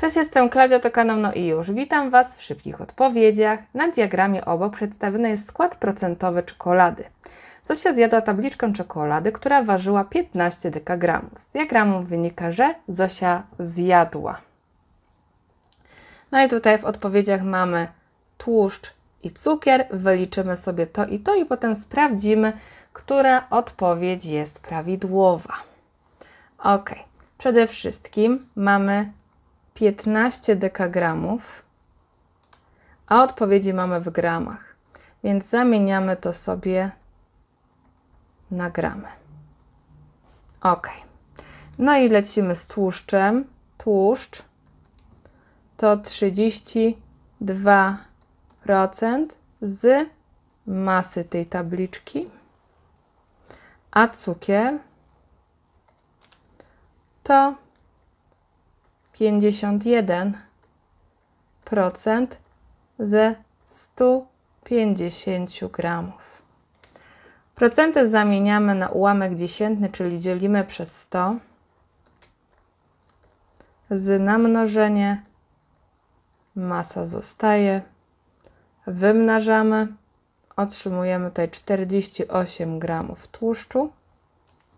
Cześć, jestem Klaudia, to kanał No i już. Witam Was w szybkich odpowiedziach. Na diagramie obok przedstawiony jest skład procentowy czekolady. Zosia zjadła tabliczkę czekolady, która ważyła 15 dekagramów. Z diagramu wynika, że Zosia zjadła. No i tutaj w odpowiedziach mamy tłuszcz i cukier. Wyliczymy sobie to i to i potem sprawdzimy, która odpowiedź jest prawidłowa. Ok, przede wszystkim mamy 15 dekagramów, a odpowiedzi mamy w gramach, więc zamieniamy to sobie na gramy. Ok. No i lecimy z tłuszczem. Tłuszcz to 32% z masy tej tabliczki, a cukier to 51% ze 150 gramów. Procenty zamieniamy na ułamek dziesiętny, czyli dzielimy przez 100 z namnożenie masa zostaje, wymnażamy, otrzymujemy tutaj 48 gramów tłuszczu,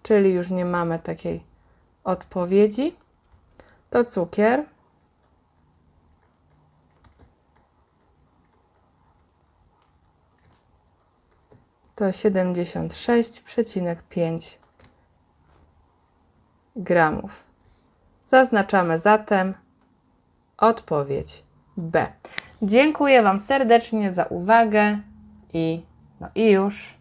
czyli już nie mamy takiej odpowiedzi to cukier. To siedemdziesiąt sześć przecinek pięć gramów. Zaznaczamy zatem odpowiedź B. Dziękuję Wam serdecznie za uwagę i no i już.